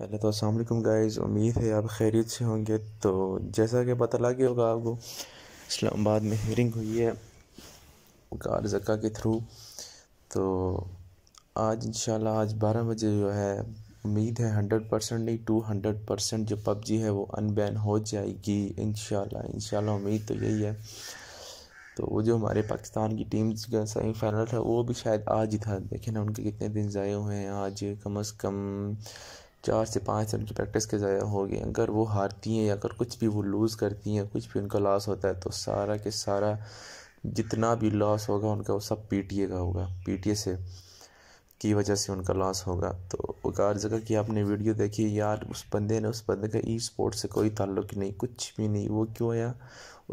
पहले तो असलम गाइज़ उम्मीद है आप खैरियत से होंगे तो जैसा कि पता लग गया होगा आपको इस्लामाबाद में हियरिंग हुई है कार जक्का के थ्रू तो आज इंशाल्लाह आज बारह बजे जो है उम्मीद है हंड्रेड परसेंट नहीं टू हंड्रेड परसेंट जो पबजी है वो अनबैन हो जाएगी इन शाला उम्मीद तो यही है तो वो जो हमारे पाकिस्तान की टीम का सेमीफाइनल था वो भी शायद आज ही था देखें ना उनके कितने दिन ज़ाये हुए हैं आज कम अज़ कम चार से पाँच मिनट की प्रैक्टिस के ज़ाया होगी अगर वो हारती हैं या अगर कुछ भी वो लूज़ करती हैं कुछ भी उनका लॉस होता है तो सारा के सारा जितना भी लॉस होगा उनका वो सब पी का होगा पी से की वजह से उनका लॉस होगा तो गार जगह की आपने वीडियो देखी यार उस बंदे ने उस बंदे का ई स्पोर्ट से कोई ताल्लुक नहीं कुछ भी नहीं वो क्यों आया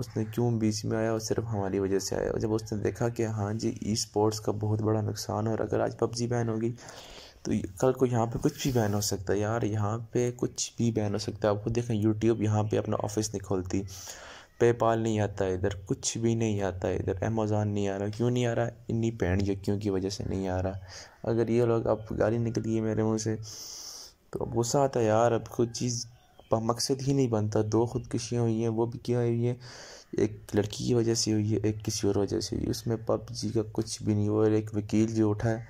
उसने क्यों बीच में आया और सिर्फ हमारी वजह से आया जब उसने देखा कि हाँ जी ई स्पोर्ट्स का बहुत बड़ा नुकसान है और अगर आज पबजी बैन होगी तो कल को यहाँ पे कुछ भी बैन हो सकता है यार यहाँ पे कुछ भी बैन हो सकता है आपको देखें यूट्यूब यहाँ पे अपना ऑफिस नहीं खोलती पेपाल नहीं आता इधर कुछ भी नहीं आता इधर अमेज़ोन नहीं आ रहा क्यों नहीं आ रहा इन्हीं पैंड यक्यों की वजह से नहीं आ रहा अगर ये लोग अब गाली निकल गई मेरे मुँह से तो अब गुस्सा आता है यार अब कोई चीज़ मकसद ही नहीं बनता दो खुदकुशियाँ हुई हैं वो भी क्या हुई हैं एक लड़की की वजह से हुई है एक किसी और वजह से हुई उसमें पबजी का कुछ भी नहीं हुआ और एक वकील जो उठा है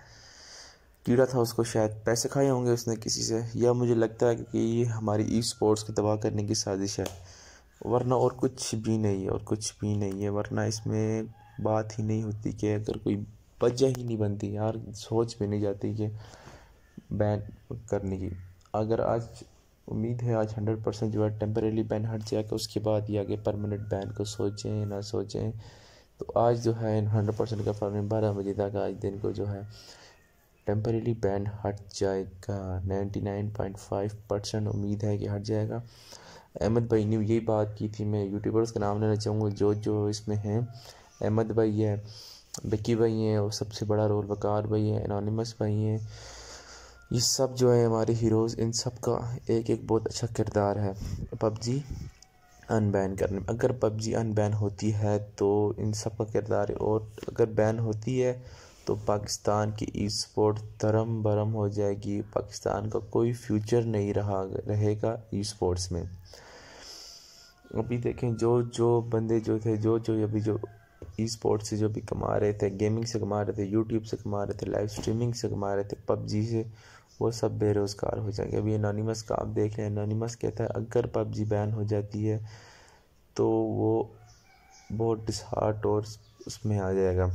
कीड़ा था उसको शायद पैसे खाए होंगे उसने किसी से या मुझे लगता है कि ये हमारी ई स्पोर्ट्स को तबाह करने की साजिश है वरना और कुछ भी नहीं है और कुछ भी नहीं है वरना इसमें बात ही नहीं होती कि अगर कोई वजह ही नहीं बनती यार सोच भी नहीं जाती कि बैन करने की अगर आज उम्मीद है आज हंड्रेड परसेंट जो है टेम्परेली बैन हट जाएगा उसके बाद ये आगे परमानेंट बैन को सोचें ना सोचें तो आज जो है हंड्रेड परसेंट का फॉर्म बारह बजे तक आज दिन को जो है टेम्परेली बैन हट जाएगा 99.5 परसेंट उम्मीद है कि हट जाएगा अहमद भाई ने यही बात की थी मैं यूट्यूबर्स का नाम लेना चाहूँगा जो जो इसमें हैं अहमद भाई है बिक्की भाई हैं और सबसे बड़ा रोल वकार भाई है एनोनिमस भाई हैं ये सब जो है हमारे हीरोज़ इन सब का एक एक बहुत अच्छा किरदार है पबजी अनबैन करने में अगर पबजी अनबैन होती है तो इन सब का किरदार और अगर बैन होती है तो पाकिस्तान की ई स्पोर्ट धरम भरम हो जाएगी पाकिस्तान का कोई फ्यूचर नहीं रहा रहेगा ई स्पोर्ट्स में अभी देखें जो जो बंदे जो थे जो जो अभी जो ई स्पोर्ट्स से जो भी कमा रहे थे गेमिंग से कमा रहे थे यूट्यूब से कमा रहे थे लाइव स्ट्रीमिंग से कमा रहे थे पबजी से वो सब बेरोज़गार हो जाएंगे अभी एनोनीमस का आप देख लें अनोनीमस कहता है अगर पबजी बैन हो जाती है तो वो बहुत डिसहार्ट और उसमें आ जाएगा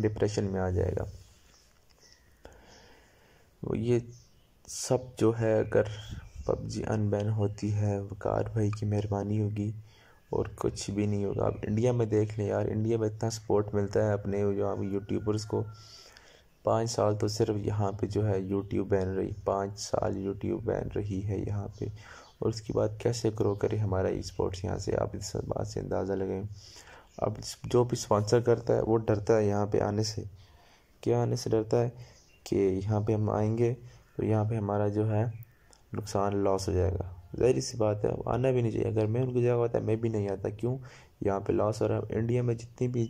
डिप्रेशन में आ जाएगा ये सब जो है अगर पबजी अनबैन होती है वकार भाई की मेहरबानी होगी और कुछ भी नहीं होगा आप इंडिया में देख लें यार इंडिया में इतना सपोर्ट मिलता है अपने जो आप यूट्यूबर्स को पाँच साल तो सिर्फ यहाँ पे जो है यूट्यूब बैन रही पाँच साल यूट्यूब बैन रही है यहाँ पे और उसके बाद कैसे ग्रो करे हमारा ई स्पोर्ट्स यहाँ से आप इस बात से अंदाज़ा लगें अब जो भी स्पॉन्सर करता है वो डरता है यहाँ पे आने से क्या आने से डरता है कि यहाँ पे हम आएंगे तो यहाँ पे हमारा जो है नुकसान लॉस हो जाएगा जाहिर सी बात है आना भी नहीं चाहिए अगर मैं उनकी जगह होता मैं भी नहीं आता क्यों यहाँ पे लॉस हो रहा है इंडिया में जितनी भी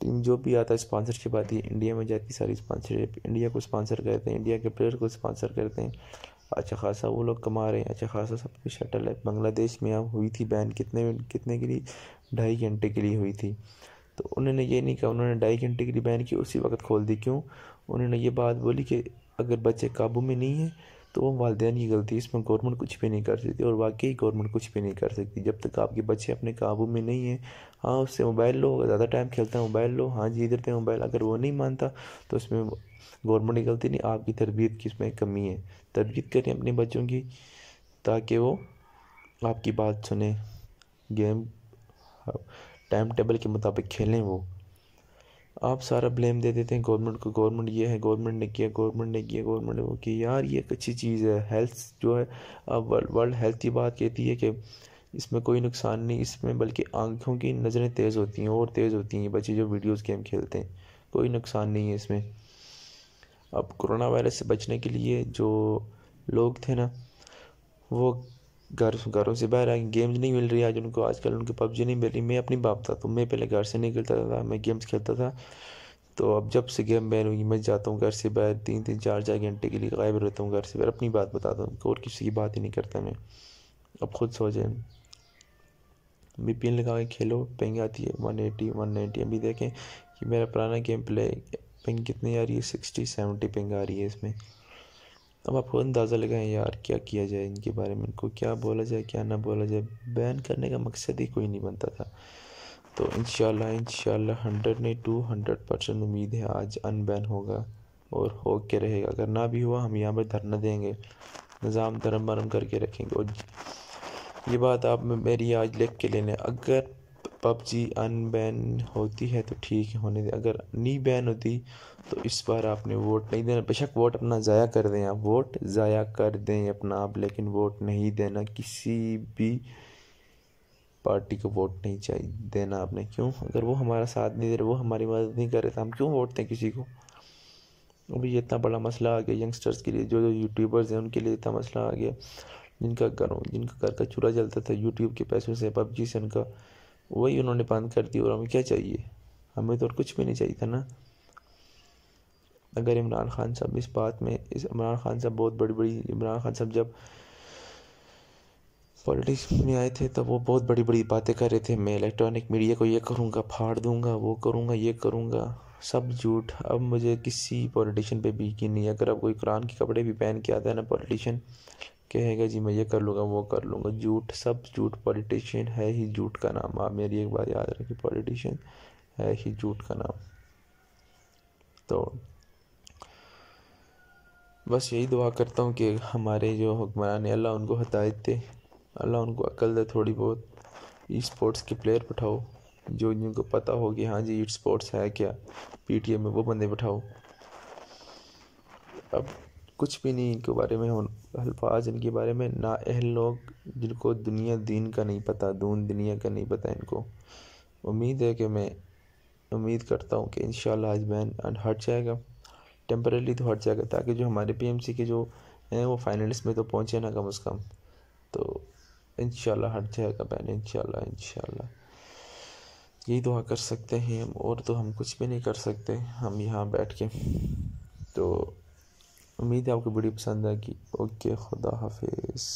टीम जो भी आता है स्पॉन्सरशिप आती है इंडिया में जाती सारी स्पॉन्सरशिप इंडिया को स्पॉन्सर करते हैं इंडिया के प्लेयर को स्पॉन्सर करते हैं अच्छा खासा वो लोग कमा रहे हैं अच्छा खासा सब कुछ शटल है बांग्लादेश में अब हुई थी बैन कितने कितने के लिए ढाई घंटे के लिए हुई थी तो उन्होंने ये नहीं कहा उन्होंने ढाई घंटे के लिए बैन की उसी वक्त खोल दी क्यों उन्होंने ये बात बोली कि अगर बच्चे काबू में नहीं हैं तो वालदेन की गलती इसमें गवर्नमेंट कुछ भी नहीं कर सकती और वाकई गवर्नमेंट कुछ भी नहीं कर सकती जब तक आपके बच्चे अपने काबू में नहीं हैं हाँ उससे मोबाइल लो ज़्यादा टाइम खेलता है मोबाइल लो हाँ जी इधर थे मोबाइल अगर वो नहीं मानता तो उसमें गवर्नमेंट की गलती नहीं आपकी तरबियत की उसमें कमी है तरबियत करें अपने बच्चों की ताकि वो आपकी बात सुने गेम टाइम टेबल के मुताबिक खेलें वो आप सारा ब्लेम दे देते हैं गवर्नमेंट को गवर्नमेंट ये है गवर्नमेंट ने किया गवर्नमेंट ने किया गवर्नमेंट ने वो किया यार ये एक अच्छी चीज़ है हेल्थ जो है अब वर्ल्ड हेल्थ की बात कहती है कि इसमें कोई नुकसान नहीं इसमें बल्कि आंखों की नज़रें तेज़ होती हैं और तेज़ होती हैं बच्चे जो वीडियोज़ गेम खेलते हैं कोई नुकसान नहीं है इसमें अब कोरोना वायरस से बचने के लिए जो लोग थे ना वो घर घरों से बाहर आके गेम्स नहीं मिल रही आज उनको आजकल उनको पबजी नहीं मिल रही मैं अपनी बाप था तो मैं पहले घर से नहीं खेलता था मैं गेम्स खेलता था तो अब जब से गेम बैन हुई मैं जाता हूँ घर से बाहर तीन तीन चार चार घंटे के लिए गायब रहता हूँ घर से बाहर अपनी बात बताता हूँ और किसी की बात ही नहीं करता मैं अब खुद सोचें बी पी एन लगा के खेलो पेंग आती है वन एटी वन नाइन्टी अभी देखें कि मेरा पुराना गेम प्ले पेंग कितनी आ रही है सिक्सटी सेवेंटी पेंग आ रही है इसमें अब आप खुद अंदाज़ा लगाएं यार क्या किया जाए इनके बारे में इनको क्या बोला जाए क्या ना बोला जाए बैन करने का मकसद ही कोई नहीं बनता था तो इन शाला हंड्रेड नहीं टू हंड्रेड परसेंट उम्मीद है आज अनबैन होगा और हो के रहेगा अगर ना भी हुआ हम यहाँ पर धरना देंगे निज़ाम धर्म भरम करके रखेंगे और ये बात आप मेरी आज लिख के लेने अगर पबजी अनबैन होती है तो ठीक है होने दें अगर नहीं बैन होती तो इस बार आपने वोट नहीं देना बेशक वोट अपना ज़ाया कर दें आप वोट ज़ाया कर दें अपना आप लेकिन वोट नहीं देना किसी भी पार्टी को वोट नहीं चाहिए देना आपने क्यों अगर वो हमारा साथ नहीं दे रहे वो हमारी मदद नहीं कर रहे तो हम क्यों वोट दें किसी को अभी इतना बड़ा मसला आ गया यंगस्टर्स के लिए जो जो यूट्यूबर्स हैं उनके लिए इतना मसला आ गया जिनका घरों जिनका घर का चूरा जलता था यूट्यूब के पैसों से पबजी से उनका वही उन्होंने बंद कर दी और हमें क्या चाहिए हमें तो और कुछ भी नहीं चाहिए था ना अगर इमरान खान साहब इस बात में इस इमरान खान साहब बहुत बड़ी बड़ी इमरान खान साहब जब पॉलिटिक्स में आए थे तो वो बहुत बड़ी बड़ी बातें कर रहे थे मैं इलेक्ट्रॉनिक मीडिया को ये करूँगा फाड़ दूँगा वो करूँगा ये करूँगा सब झूठ अब मुझे किसी पॉलिटिशियन पे भी यकीन नहीं है अगर अब कोई कुरान के कपड़े भी पहन के आता है ना पॉलिटिशियन कहेगा जी मैं ये कर लूँगा वो कर लूँगा झूठ सब झूठ पॉलिटिशियन है ही झूठ का नाम आप मेरी एक बार याद रखिए पॉलिटिशियन है ही झूठ का नाम तो बस यही दुआ करता हूँ कि हमारे जो हुक्मरान अल्लाह उनको हदायत दे अल्लाह उनको अक्ल दे थोड़ी बहुत ई स्पोर्ट्स के प्लेयर बैठाओ जो जिनको पता हो कि हाँ जी ई स्पोर्ट्स है क्या पीटीए में वो बंदे बैठाओ अब कुछ भी नहीं इनके बारे में अल्फाज इनके बारे में ना अहल लोग जिनको दुनिया दीन का नहीं पता दून दुनिया का नहीं पता इनको उम्मीद है कि मैं उम्मीद करता हूँ कि इन आज बैन हट जाएगा टेम्परेली तो हट जाएगा ताकि जो हमारे पीएमसी के जो हैं वो फाइनल्स में तो पहुँचे ना कम अज़ कम तो इन हट जाएगा बैन इन इन यही दुआ कर सकते हैं हम और तो हम कुछ भी नहीं कर सकते हम यहाँ बैठ के तो उम्मीद है आपको वीडियो पसंद आएगी ओके खुदा हाफिज़